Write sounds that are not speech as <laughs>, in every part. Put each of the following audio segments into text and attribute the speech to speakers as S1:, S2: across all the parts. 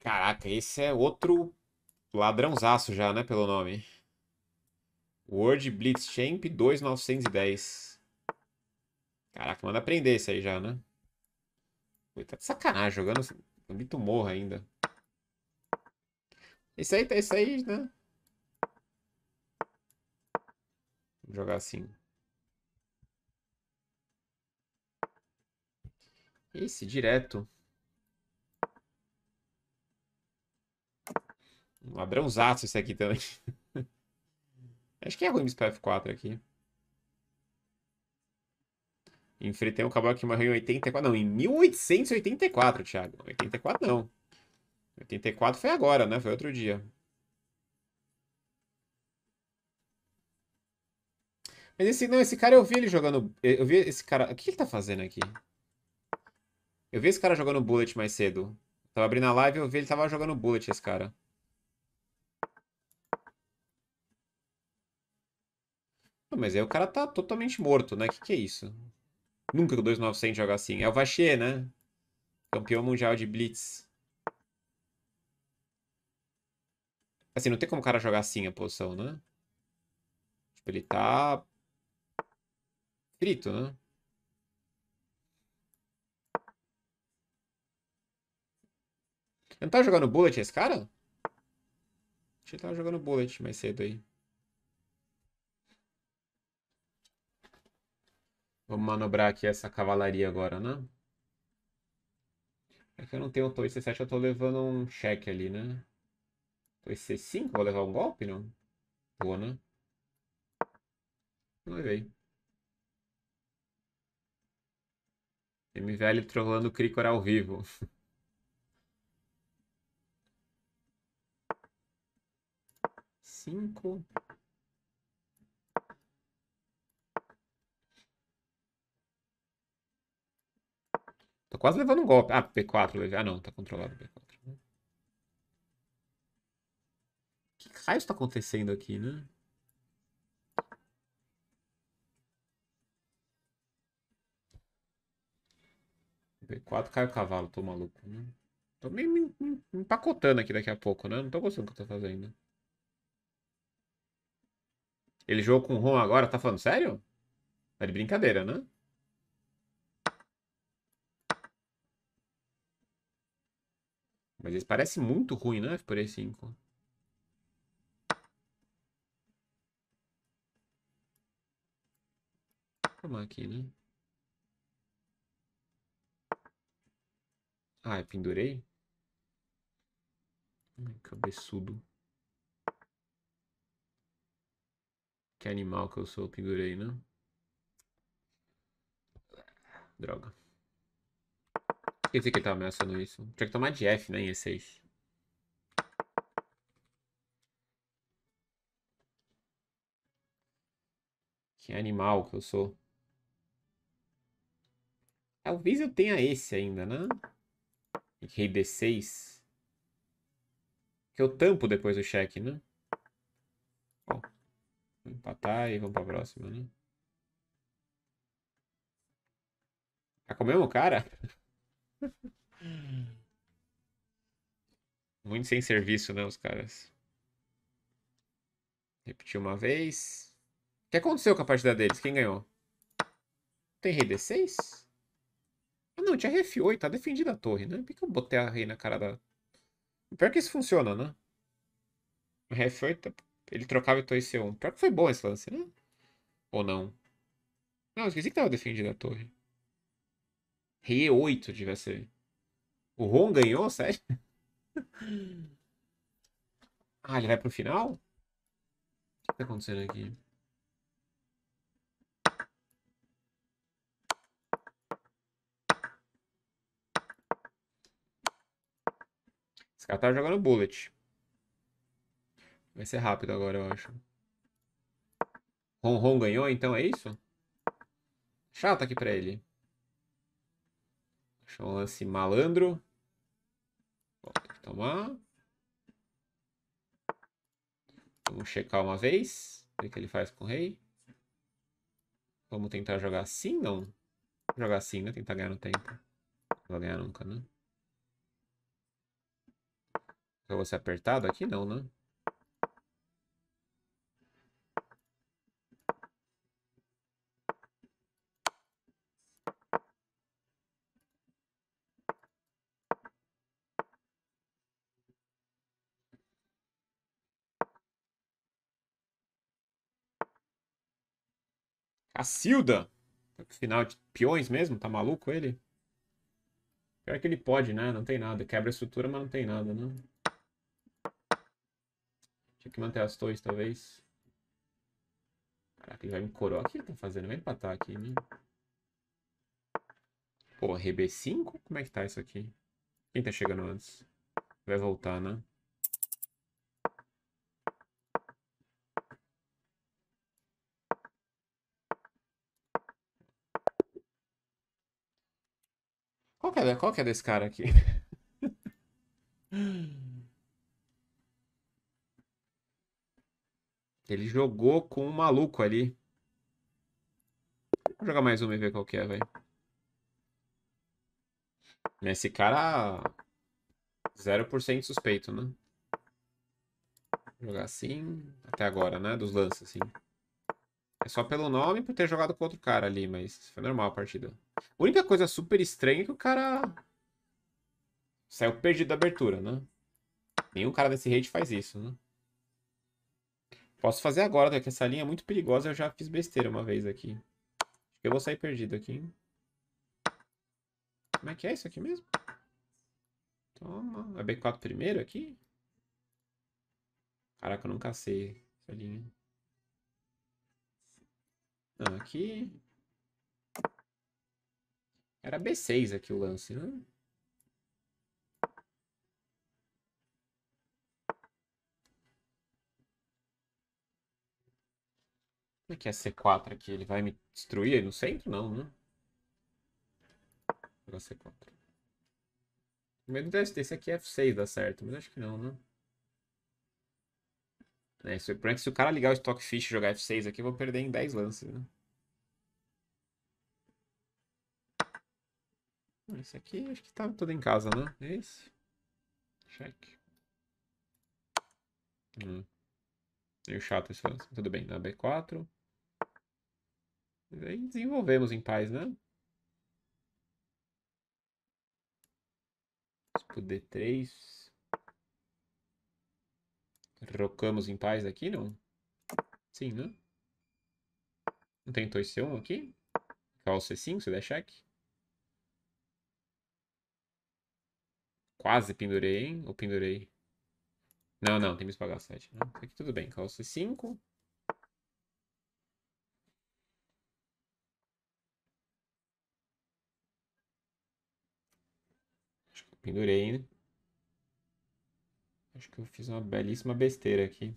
S1: Caraca, esse é outro ladrãozaço já, né? Pelo nome. World Blitz Champ 2910. Caraca, manda aprender esse aí já, né? Pô, tá de sacanagem jogando. Gambito assim. morra ainda. Esse aí, tá, esse aí, né? Vamos jogar assim. Esse direto. Um ladrãozaço esse aqui também. <laughs> Acho que é ruim esse PF4 aqui. Enfrentei um cavalo que morreu em 84. Não, em 1884, Thiago. 84 não. 84 foi agora, né? Foi outro dia. Mas esse, não, esse cara eu vi ele jogando. Eu vi esse cara. O que ele tá fazendo aqui? Eu vi esse cara jogando bullet mais cedo. Tava abrindo a live e eu vi ele tava jogando bullet, esse cara. mas aí o cara tá totalmente morto, né? Que que é isso? Nunca o 2900 joga assim. É o Vachê, né? Campeão mundial de Blitz. Assim, não tem como o cara jogar assim a posição, né? Tipo, ele tá... Frito, né? ele não tá jogando Bullet esse cara? Acho que ele tava tá jogando Bullet mais cedo aí. Vamos manobrar aqui essa cavalaria agora, né? É que eu não tenho o C7, eu tô levando um cheque ali, né? Torre C5, vou levar um golpe, não? Boa, né? Não levei. MVL trollando o Cricor ao vivo. <laughs> Cinco. quase levando um golpe. Ah, P4. Ah, não, tá controlado P4. Que raio está acontecendo aqui, né? P4 cai o cavalo, tô maluco, né? Tô me, me, me, empacotando aqui daqui a pouco, né? Não tô gostando do que eu tô fazendo. Ele jogou com o Rom agora, tá falando sério? Tá é de brincadeira, né? Mas esse parece muito ruim, né? Por E5. Tomar aqui, né? Ah, pendurei? Cabeçudo. Que animal que eu sou, pendurei, né? Droga. Por que que ele tá ameaçando isso? Tinha que tomar de F, né, em E6. Que animal que eu sou. Talvez eu tenha esse ainda, né? Rei D6. Que eu tampo depois do cheque, né? Bom, vou empatar e vamos pra próxima, né? Tá comendo o cara? <laughs> Muito sem serviço, né, os caras. Repetiu uma vez. O que aconteceu com a partida deles? Quem ganhou? Tem rei D6? Ah, não, tinha rei F8. Tá defendida a torre, né? Por que, eu botei a rei na cara da... Pior que isso funciona, né? O rei F8, ele trocava e torre C1. Pior que foi bom esse lance, né? Ou não? Não, esqueci que tava defendida a torre. Rei E8 tivesse. O Ron ganhou? Sério? ah, ele vai pro final? O que tá acontecendo aqui? Esse cara tá jogando bullet. Vai ser rápido agora, eu acho. Ron Ron ganhou, então é isso? Chato aqui pra ele. Achou um lance malandro. Bom, tem que tomar. Vamos checar uma vez. Ver o que ele faz com o rei. Vamos tentar jogar assim, não? Vou jogar assim, né? Tentar ganhar no tempo. Não vou ganhar nunca, né? Então eu vou ser apertado aqui? Não, né? Cacilda! Final de peões mesmo? Tá maluco ele? Pior que ele pode, né? Não tem nada. Quebra a estrutura, mas não tem nada, né? Tinha que manter as torres, talvez. Caraca, ele vai me coroar. O que ele tá fazendo? Vai empatar aqui, né? Pô, RB5? Como é que tá isso aqui? Quem tá chegando antes? Vai voltar, né? É, qual que é desse cara aqui? <laughs> Ele jogou com um maluco ali. Vou jogar mais uma e ver qual que é, velho. Esse cara... 0% suspeito, né? Vou jogar assim. Até agora, né? Dos lances, assim. É só pelo nome por ter jogado com outro cara ali, mas foi normal a partida. A única coisa super estranha é que o cara saiu perdido da abertura, né? Nenhum cara desse raid faz isso, né? Posso fazer agora, porque né? essa linha é muito perigosa. Eu já fiz besteira uma vez aqui. Eu vou sair perdido aqui, hein? Como é que é isso aqui mesmo? Toma. É B4 primeiro aqui? Caraca, eu nunca sei essa linha. Não, aqui... Era B6 aqui o lance, né? Como é que é C4 aqui? Ele vai me destruir aí no centro? Não, né? Vou jogar C4. O medo desse aqui é F6 dá certo, mas acho que não, né? Né? Se, o se o cara ligar o Stockfish e jogar F6 aqui, eu vou perder em 10 lances, né? Esse aqui acho que tá tudo em casa, né? É esse. Check. Hum. Meio chato lance. Tudo bem, na B4. E aí desenvolvemos em paz, né? Tipo D3. Rocamos em paz aqui, não? Sim, não? Né? Não tem 2C1 aqui? Calça C5, se der check. Quase pendurei, hein? Ou pendurei? Não, não, tem que pagar 7. Né? aqui tudo bem. c 5. Acho que pendurei, né? Acho que eu fiz uma belíssima besteira aqui.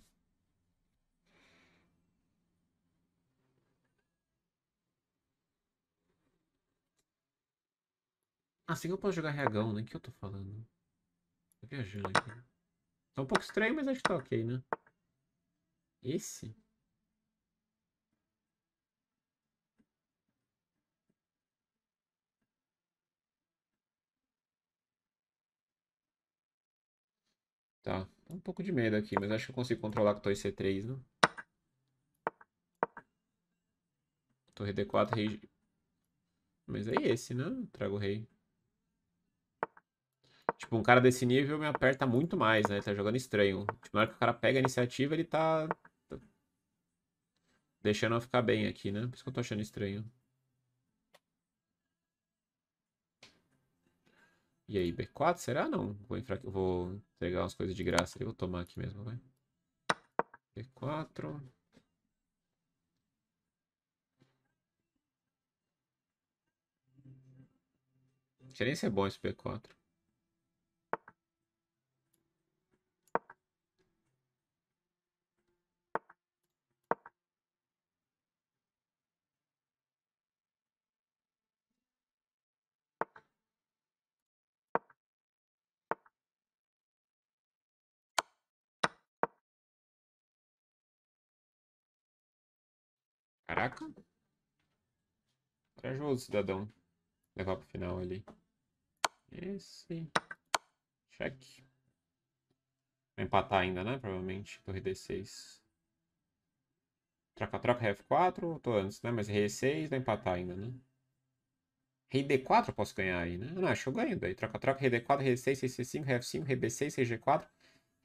S1: Assim eu posso jogar regão, né? O que eu tô falando? Tô viajando aqui. Tá um pouco estranho, mas acho que tá ok, né? Esse? Tá, um pouco de medo aqui, mas acho que eu consigo controlar com 2C3, né? Torre D4, rei... Mas é esse, né? Trago o rei. Tipo, um cara desse nível me aperta muito mais, né? Ele tá jogando estranho. Tipo, na hora que o cara pega a iniciativa, ele tá... tá... Deixando eu ficar bem aqui, né? Por isso que eu tô achando estranho. E aí, B4? Será? Não. Vou, enfraque... Vou entregar umas coisas de graça. Eu vou tomar aqui mesmo, vai. B4. Gerência é bom esse B4. Caraca. Corajoso, cidadão. Levar pro final ali. Esse. Check. Vai empatar ainda, né? Provavelmente. Torre D6. Troca, troca, rf 4 Tô antes, né? Mas rei 6 vai empatar ainda, né? Rei D4 eu posso ganhar aí, né? Ah, não, acho que eu ganho daí. Troca, troca, rei D4, rei 6 rei C5, rei F5, rei B6, rei G4,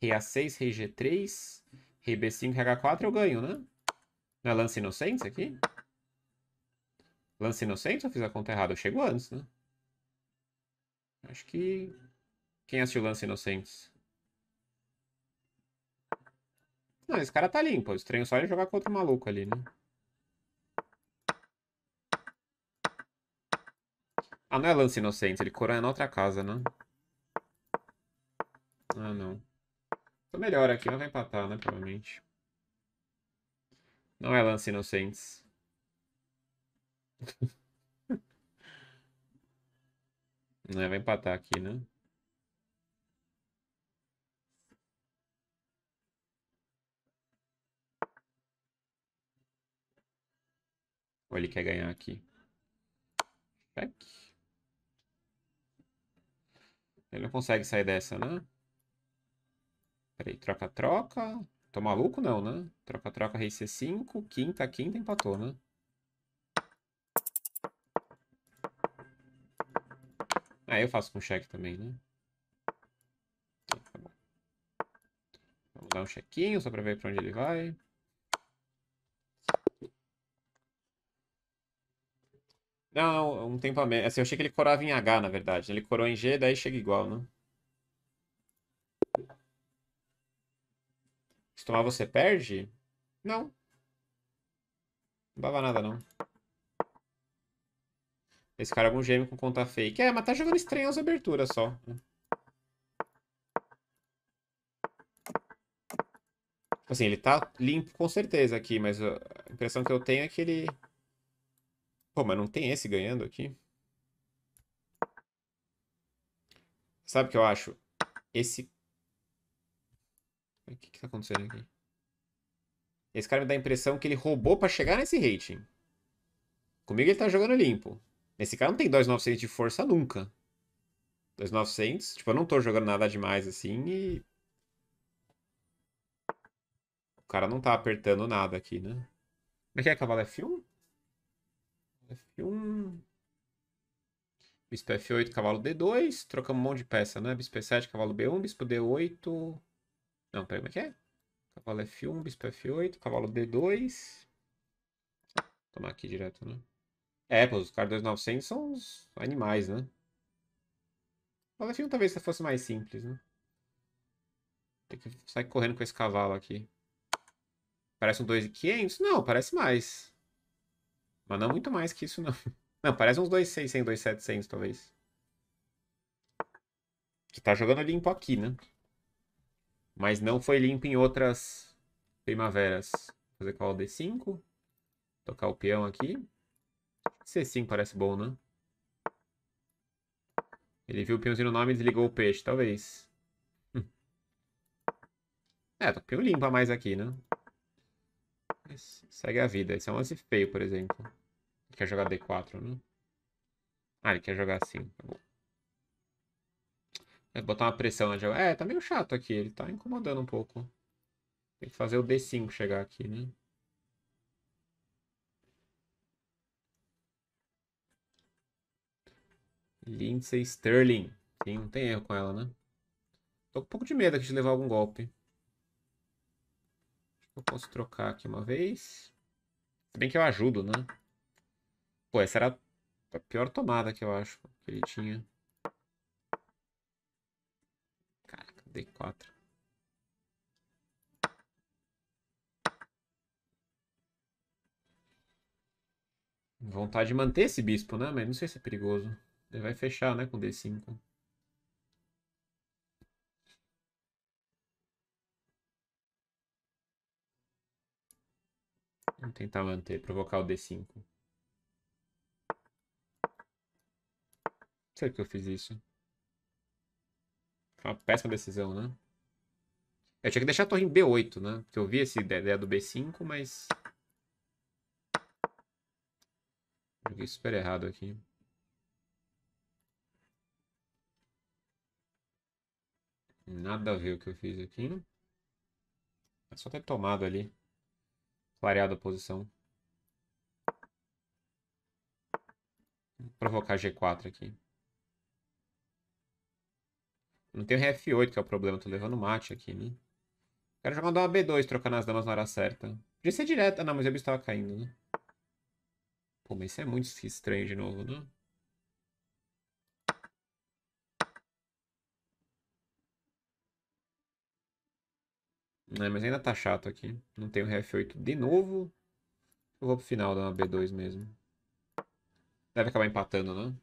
S1: rei A6, rei G3, rei B5, rei H4 eu ganho, né? Não é lance inocente aqui? Lance inocente ou fiz a conta errada? Eu chego antes, né? Acho que. Quem assistiu Lance Inocentes? Não, esse cara tá limpo. estranho só é ele jogar contra o maluco ali, né? Ah, não é lance inocente. Ele coroa na outra casa, né? Ah, não. Tô melhor aqui, não vai empatar, né? Provavelmente. Não é lance inocentes. <laughs> Não é, vai empatar aqui, né? Ou ele quer ganhar aqui? Check. Ele não consegue sair dessa, né? Peraí, troca-troca. Tô tá maluco não, né? Troca, troca, rei C5, quinta, quinta, empatou, né? Ah, eu faço com cheque também, né? Então, tá bom. Vamos dar um chequinho só pra ver pra onde ele vai. Não, um tempo a menos. Assim, eu achei que ele corava em H, na verdade. Ele corou em G, daí chega igual, né? Se tomar você perde? Não. Não dava nada, não. Esse cara é algum gêmeo com conta fake. É, mas tá jogando estranho as aberturas só. Assim, ele tá limpo com certeza aqui, mas a impressão que eu tenho é que ele... Pô, mas não tem esse ganhando aqui? Sabe o que eu acho? Esse o que que tá acontecendo aqui? Esse cara me dá a impressão que ele roubou para chegar nesse rating. Comigo ele tá jogando limpo. Esse cara não tem 2,900 de força nunca. 2,900. Tipo, eu não tô jogando nada demais assim e... O cara não tá apertando nada aqui, né? Como é que é cavalo F1? F1... Bispo F8, cavalo D2. Trocamos um monte de peça, né? Bispo E7, cavalo B1, bispo D8... Não, peraí, como é que é? Cavalo é F1, bispo é F8, cavalo D2. tomar aqui direto, né? É, pô, os caras 2900 são os animais, né? Cavalo F1 talvez fosse mais simples, né? Tem que sair correndo com esse cavalo aqui. Parece um 2,500? Não, parece mais. Mas não muito mais que isso, não. <laughs> Não, parece uns 2,600, 2,700, talvez. Que tá jogando limpo aqui, né? Mas não foi limpo em outras primaveras. Vou fazer qual? D5. Tocar o peão aqui. C5 parece bom, né? Ele viu o peãozinho no nome e desligou o peixe, talvez. Hum. É, tô tá com o peão limpo a mais aqui, né? Mas segue a vida. Esse é um lance feio, por exemplo. Ele quer jogar D4, né? Ah, ele quer jogar assim, tá bom. É botar uma pressão onde É, tá meio chato aqui. Ele tá incomodando um pouco. Tem que fazer o D5 chegar aqui, né? Lindsay Sterling. Sim, não tem erro com ela, né? Tô com um pouco de medo aqui de levar algum golpe. Eu posso trocar aqui uma vez. Se bem que eu ajudo, né? Pô, essa era a pior tomada que eu acho que ele tinha. 64. Vontade de manter esse bispo, né? Mas não sei se é perigoso. Ele vai fechar, né? Com D5. Vamos tentar manter, provocar o D5. Será que eu fiz isso. Foi uma péssima decisão, né? Eu tinha que deixar a torre em B8, né? Porque eu vi essa ideia do B5, mas... Joguei super errado aqui. Nada a ver o que eu fiz aqui. É só ter tomado ali. Clareado a posição. Vou provocar G4 aqui. Não tenho F8 que é o problema, tô levando mate aqui, né? Quero jogar uma B2 trocando as damas na hora certa. Podia ser direta, não, mas eu estava caindo, né? Pô, mas isso é muito estranho de novo, né? Não, é, mas ainda tá chato aqui. Não tem o F8 de novo. Eu vou pro final da B2 mesmo. Deve acabar empatando, né?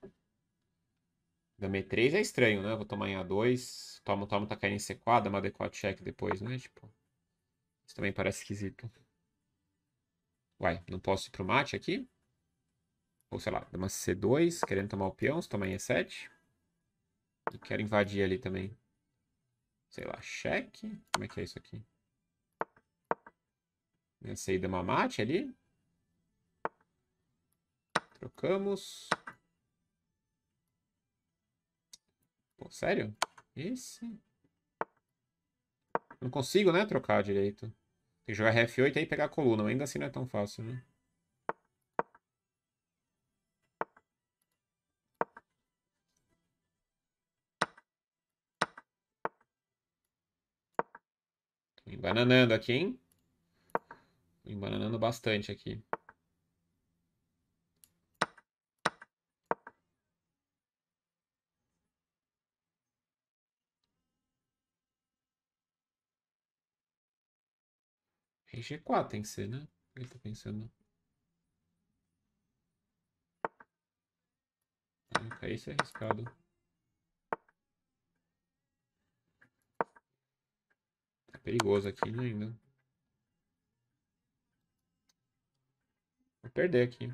S1: Dama E3 é estranho, né? Vou tomar em A2. Toma, toma, tá caindo em C4, dama D4 check depois, né? Tipo, isso também parece esquisito. Uai, não posso ir pro mate aqui? Ou sei lá, dama C2, querendo tomar o peão, se tomar em E7. E quero invadir ali também. Sei lá, cheque. Como é que é isso aqui? Minha saída mamate ali. Trocamos. Pô, sério? Esse... Eu não consigo, né, trocar direito. Tem que jogar F8 e pegar a coluna. Mas ainda assim não é tão fácil, né? Tô embananando aqui, hein? Tô embananando bastante aqui. G4 tem que ser, né? Ele tá pensando. Ah, cair isso é arriscado. Tá perigoso aqui né, ainda. Vou perder aqui.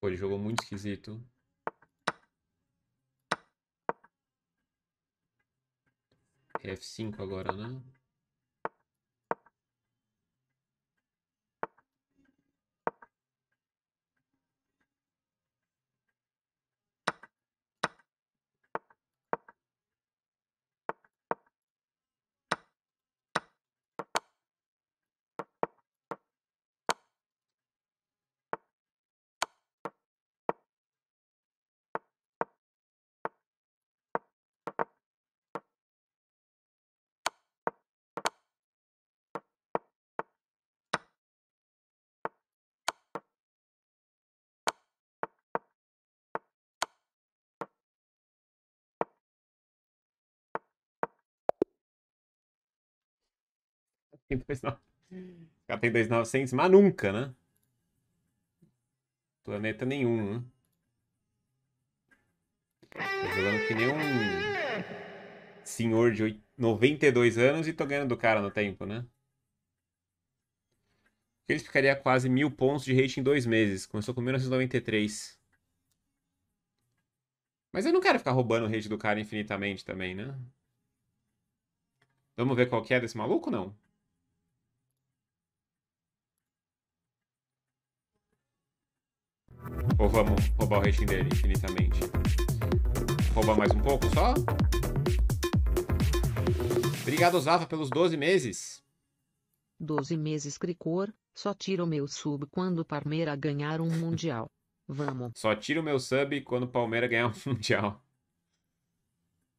S1: Pô, ele jogou muito esquisito. F5 agora, né? tem dois tem 2,900, mas nunca, né? Planeta nenhum, né? Tô jogando que nem um senhor de 92 anos e tô ganhando do cara no tempo, né? Ele ficaria quase mil pontos de rate em dois meses. Começou com 1993. Mas eu não quero ficar roubando o rate do cara infinitamente também, né? Vamos ver qual que é desse maluco, não? Ou vamos roubar o rating dele infinitamente? Roubar mais um pouco só? Obrigado, Zava, pelos 12 meses. 12 meses, Cricor. Só tiro meu sub quando o Palmeira ganhar um Mundial. Vamos. Só tiro meu sub quando o Palmeira ganhar um <laughs> Mundial.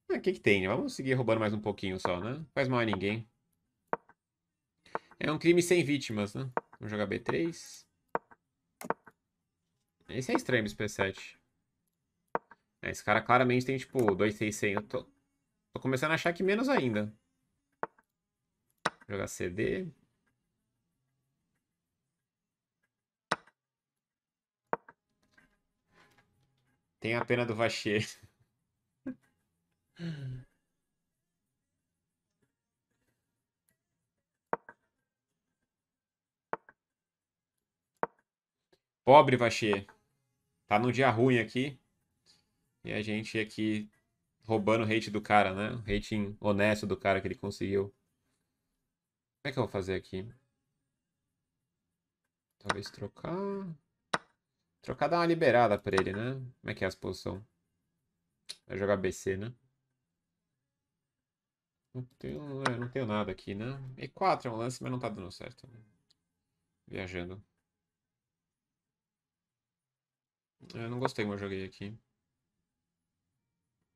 S1: Ah, o ah, que, que tem? Né? Vamos seguir roubando mais um pouquinho só, né? faz mal a ninguém. É um crime sem vítimas, né? Vamos jogar B3. Esse é estranho, esse P7. É, esse cara claramente tem, tipo, 2, 6, 100. Eu tô... tô começando a achar que menos ainda. Jogar CD. Tem a pena do Vachê. <laughs> Pobre Vachê. Tá num dia ruim aqui. E a gente aqui roubando o hate do cara, né? O rating honesto do cara que ele conseguiu. Como é que eu vou fazer aqui? Talvez trocar. Trocar dá uma liberada pra ele, né? Como é que é a posição? Vai jogar BC, né? Não tenho, é, não tenho nada aqui, né? E4 é um lance, mas não tá dando certo. Né? Viajando. Eu não gostei como eu joguei aqui.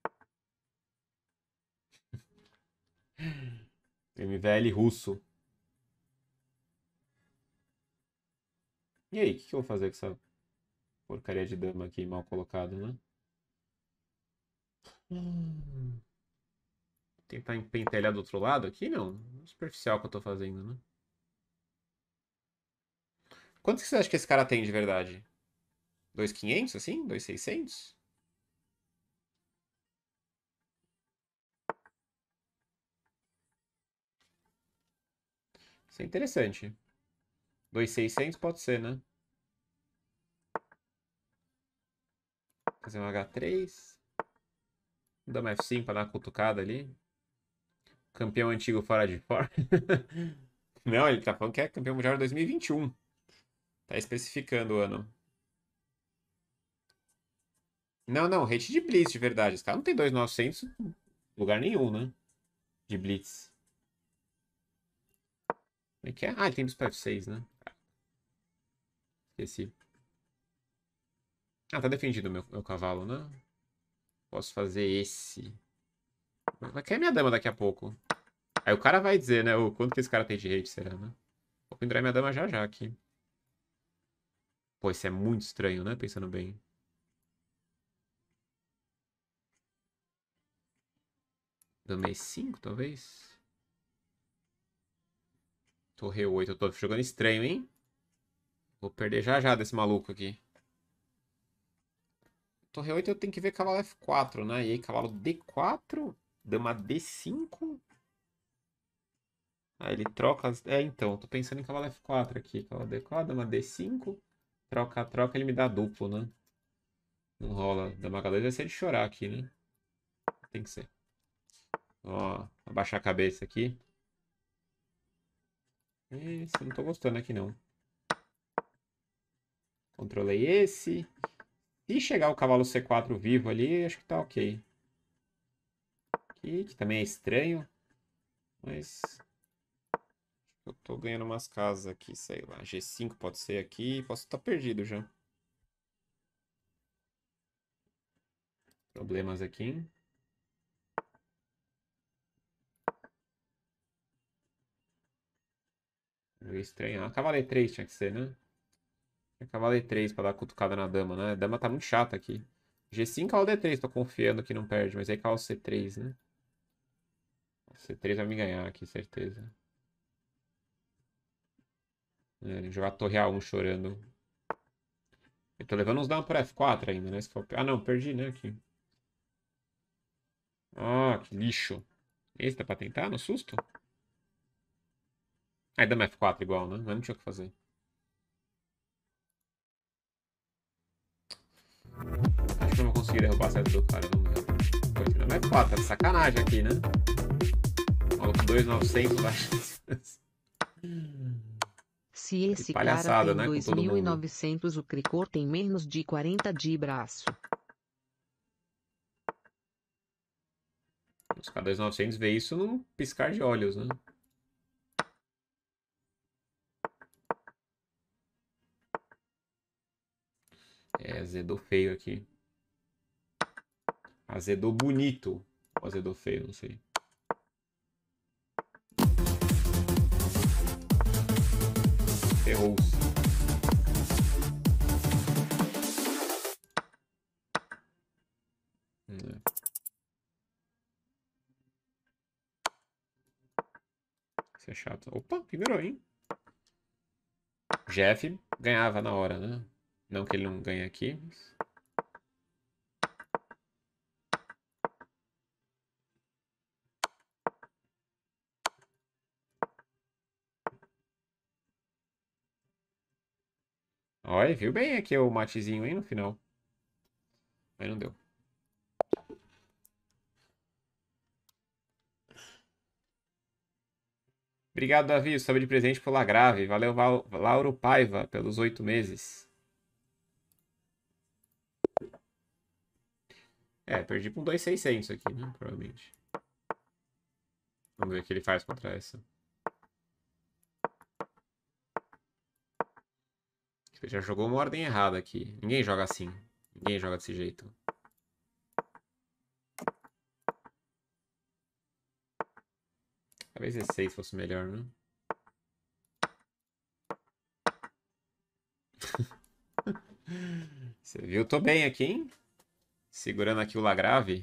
S1: <laughs> MVL russo. E aí, o que, que eu vou fazer com essa porcaria de dama aqui mal colocada, né? Hum. Tentar empentelhar do outro lado aqui? Não. superficial que eu tô fazendo, né? Quanto que você acha que esse cara tem de verdade? 2.500, assim? 2.600? Isso é interessante. 2.600 pode ser, né? Fazer um H3. Dá uma F5 para dar uma cutucada ali. Campeão antigo fora de fora. <laughs> Não, ele tá falando que é campeão mundial de 2021. Tá especificando o ano. Não, não, hate de Blitz, de verdade. Esse cara não tem 2,900 em lugar nenhum, né? De Blitz. Como é que é? Ah, ele tem Blitz para F6, né? Esqueci. Ah, tá defendido o meu, meu cavalo, né? Posso fazer esse. Vai cair minha dama daqui a pouco. Aí o cara vai dizer, né? O quanto que esse cara tem de hate, será, né? Vou pendurar minha dama já já aqui. Pô, isso é muito estranho, né? Pensando bem. do mês 5, talvez. Torre 8, eu tô jogando estranho, hein? Vou perder já já desse maluco aqui. Torre 8 eu tenho que ver cavalo F4, né? E aí cavalo D4, dama D5. Aí ah, ele troca... É, então, tô pensando em cavalo F4 aqui. Cavalo D4, dama D5. Troca, troca, ele me dá duplo, né? Não rola. Dama H2 vai ser de chorar aqui, né? Tem que ser. Ó, abaixar a cabeça aqui. É esse, não tô gostando aqui não. Controlei esse. Se chegar o cavalo C4 vivo ali, acho que tá ok. Aqui, que também é estranho. Mas... Eu tô ganhando umas casas aqui, sei lá. G5 pode ser aqui. Posso estar tá perdido já. Problemas aqui. hein. Joguei estranho. Ah, cavaleiro 3 tinha que ser, né? É cavaleiro 3 pra dar cutucada na dama, né? A dama tá muito chata aqui. G5 cavalo D3, tô confiando que não perde. Mas aí cavalo C3, né? C3 vai me ganhar aqui, certeza. É, jogar torre A1 chorando. Eu tô levando uns down pra F4 ainda, né? Ah, não, perdi, né? Aqui. Ah, que lixo. Esse dá pra tentar no susto? Aí damos F4 igual, né? Mas não tinha o que fazer. Acho que eu não vou conseguir derrubar a seta do cara. Não deu. F4, tá de sacanagem aqui, né? Coloca 2,900 baixas. Se esse cara tem né, 2.900, o Cricor tem menos de 40 de braço. Buscar K2900 ver isso num piscar de olhos, né? É, azedou feio aqui. Azedou bonito. Ou azedou feio, não sei. Errou-se. Hum, é. Isso é chato. Opa, primeiro, hein? Jeff ganhava na hora, né? Não que ele não ganhe aqui. Mas... Olha, viu bem aqui o matezinho aí no final. Mas não deu. Obrigado, Davi. Estava de presente pela grave. Valeu, Val Lauro Paiva, pelos oito meses. É, perdi com 2,600 aqui, né? Provavelmente. Vamos ver o que ele faz contra essa. Ele já jogou uma ordem errada aqui. Ninguém joga assim. Ninguém joga desse jeito. Talvez esse 6 fosse melhor, né? <laughs> Você viu? Tô bem aqui, hein? Segurando aqui o Lagrave.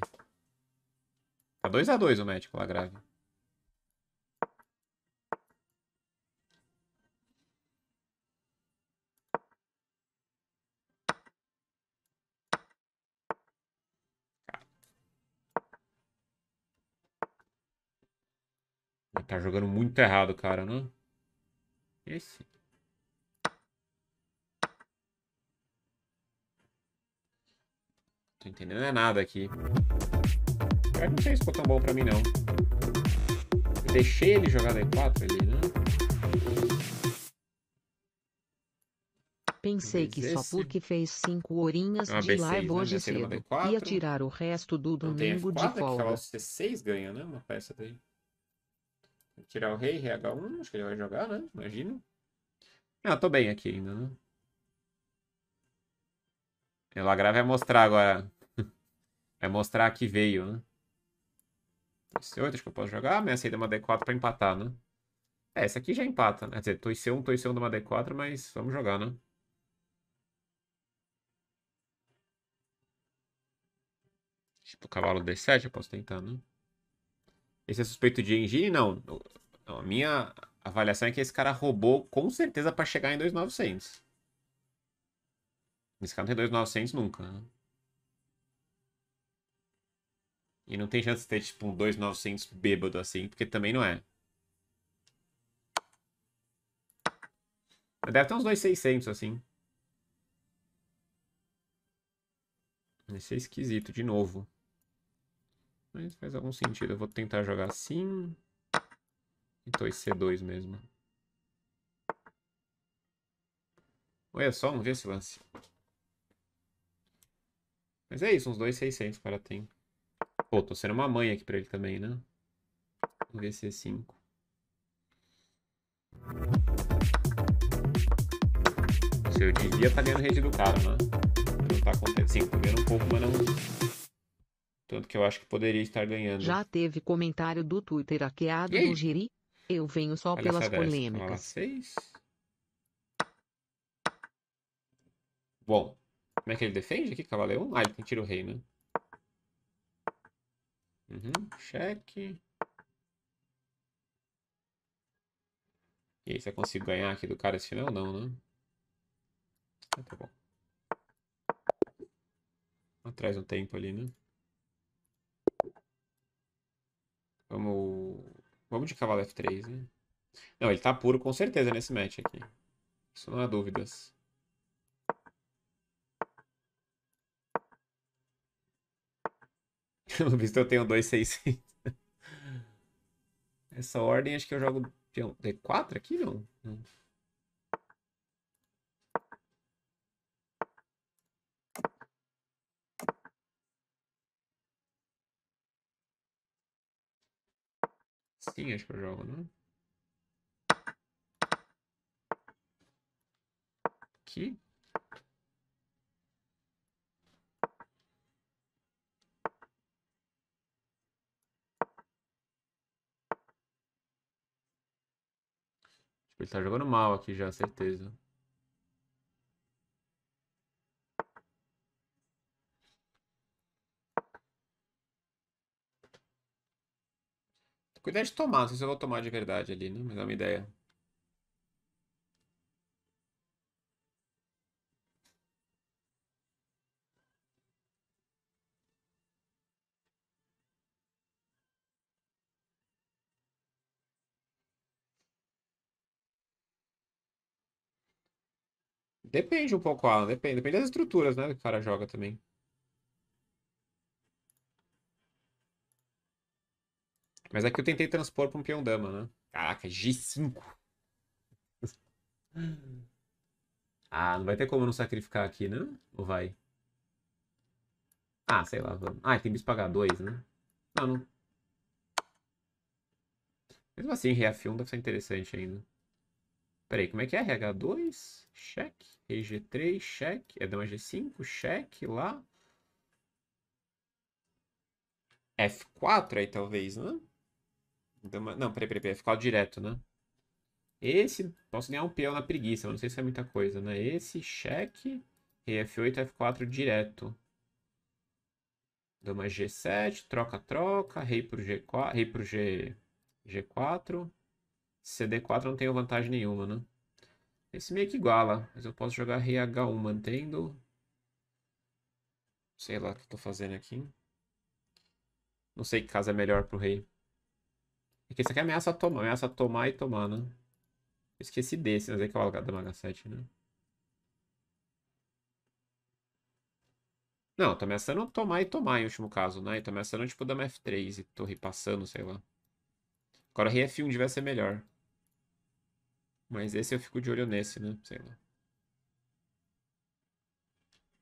S1: Tá 2x2 o médico Lagrave. Tá jogando muito errado, cara, não? Né? Esse. Tô entendendo é nada aqui. Eu não tão bom pra mim, não. Eu deixei ele jogar D4 ali, né? Pensei que só porque fez 5 horinhas é de B6, live né? hoje né? cedo ia tirar o resto do então, domingo F4, de folga. É que C6 ganha, né? Uma peça daí. Tirar o rei, RH1, acho que ele vai jogar, né? Imagino. Ah, tô bem aqui ainda, né? O Lagrave vai mostrar agora. <laughs> Vai mostrar que veio, né? Torce 8, acho que eu posso jogar. Ameacei de é uma D4 pra empatar, né? É, essa aqui já empata. Né? Quer dizer, 2 torce 1, torce 1 de uma D4, mas vamos jogar, né? Tipo, cavalo D7, eu posso tentar, né? Esse é suspeito de engine? Não. não. A minha avaliação é que esse cara roubou com certeza pra chegar em 2.900. Esse cara não tem 2.900 nunca, né? E não tem chance de ter, tipo, um 2.900 bêbado assim, porque também não é. Deve ter uns 2.600, assim. Esse é esquisito, de novo. Mas faz algum sentido. Eu vou tentar jogar assim. E dois C2 mesmo. Olha só, não vi esse lance. Mas é isso, uns 2,600 o cara tem. Pô, tô sendo uma mãe aqui pra ele também, né? VC5. É se eu devia tá ganhando rede do cara, né? Não tá acontecendo. Sim, tô ganhando um pouco, mas não. Tanto que eu acho que poderia estar ganhando. Já teve comentário do Twitter hackeado no Giri? Eu venho só Olha pelas polêmicas. Seis. Bom, como é que ele defende aqui, cavaleiro? Ah, ele tem tiro rei, né? Uhum, cheque. E aí, se eu consigo ganhar aqui do cara esse final? Não, né? Ah, tá bom. Atrás um tempo ali, né? Vamos... Vamos de cavalo F3, né? Não, ele tá puro com certeza nesse match aqui. Isso não há dúvidas. <laughs> Pelo visto eu tenho 2,600. Essa ordem acho que eu jogo D4 aqui, não? Sim, acho que eu jogo, não? Aqui. Ele tá jogando mal aqui já, certeza. Cuidado de tomar, não sei se eu vou tomar de verdade ali, né? Mas é uma ideia. Depende um pouco, Alan. Depende, depende das estruturas, né? Que o cara joga também. Mas aqui é eu tentei transpor para um peão dama, né? Caraca, G5. Ah, não vai ter como não sacrificar aqui, né? Ou vai? Ah, sei lá. Vamos. Ah, tem bispo pagar 2, né? Não, não. Mesmo assim, reaf1 deve ser interessante ainda. Peraí, como é que é? RH2, cheque. g 3 cheque. É, dama é G5, cheque lá. F4 aí, talvez, né? Dama... Não, peraí, peraí, peraí. F4 direto, né? Esse, posso ganhar um peão na preguiça, não sei se é muita coisa, né? Esse, cheque. E F8, F4 direto. Dama G7, troca, troca, rei pro G4, rei pro G, G4. CD4 não tenho vantagem nenhuma, né? Esse meio que iguala, mas eu posso jogar rei H1 mantendo. Sei lá o que eu tô fazendo aqui. Não sei que casa é melhor pro rei. É que esse aqui é ameaça tomar, ameaça tomar e tomar, né? esqueci desse, mas é que é o dama H7, né? Não, tô ameaçando tomar e tomar em último caso, né? E tô ameaçando tipo dama F3 e torre passando, sei lá. Agora rei F1 devia ser melhor. Mas esse eu fico de olho nesse, né? Sei lá.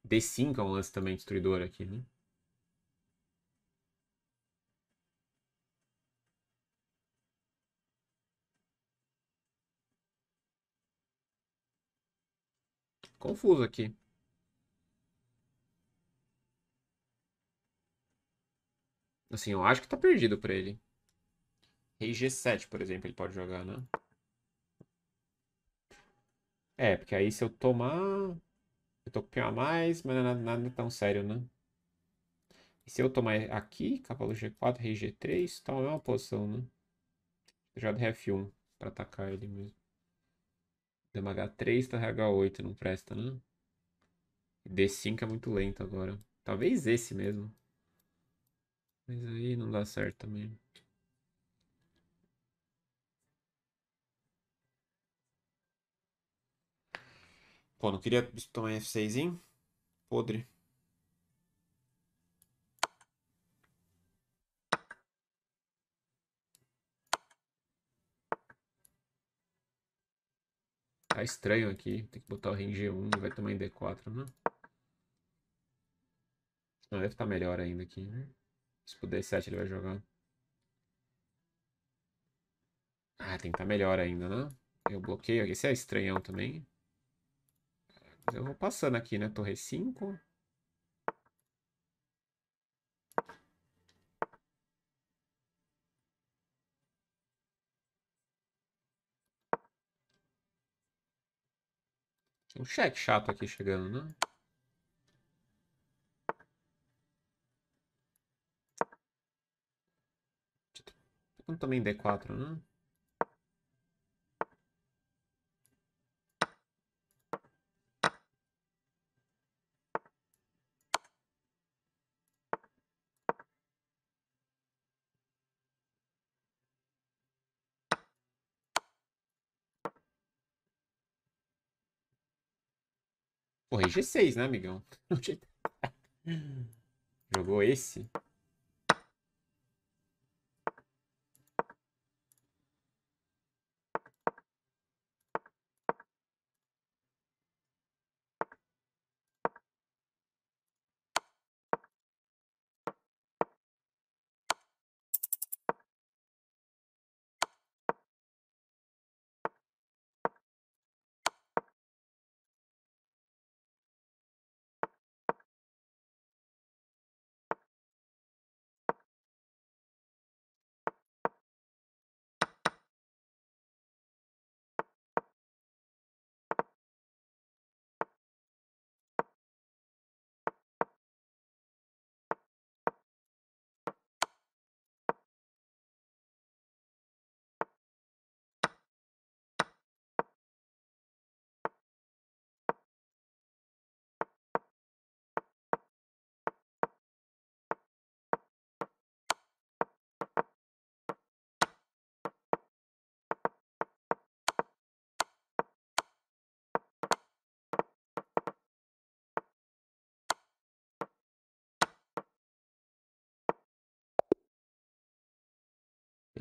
S1: D5 é um lance também destruidor aqui, né? Confuso aqui. Assim, eu acho que tá perdido pra ele. Rei G7, por exemplo, ele pode jogar, né? É, porque aí se eu tomar. Eu tô com pinho a mais, mas é nada tão sério, né? E se eu tomar aqui, cavalo G4, rei G3, tá uma mesma posição, né? Jogado F1 pra atacar ele mesmo. Dama H3, tá H8, não presta, né? D5 é muito lento agora. Talvez esse mesmo. Mas aí não dá certo também. Pô, não queria tomar F6, hein? Podre. Tá estranho aqui. Tem que botar o rei em G1 vai tomar em D4, né? Não, deve estar tá melhor ainda aqui, né? Se puder D7 ele vai jogar. Ah, tem que estar tá melhor ainda, né? Eu bloqueio. Esse é estranhão também. Eu vou passando aqui, né? Torre 5. um cheque chato aqui chegando, né? também D4, né? Porra, G6, né, amigão? <laughs> Jogou esse?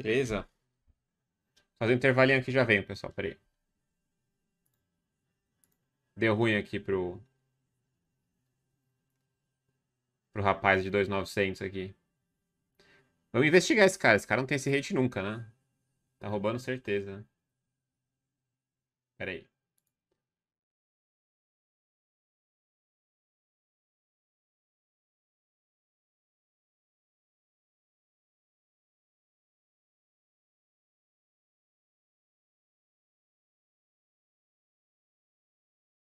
S1: Beleza. Fazer um intervalinho aqui já vem, pessoal. Peraí. Deu ruim aqui pro... Pro rapaz de 2.900 aqui. Vamos investigar esse cara. Esse cara não tem esse hate nunca, né? Tá roubando certeza. Né? Peraí.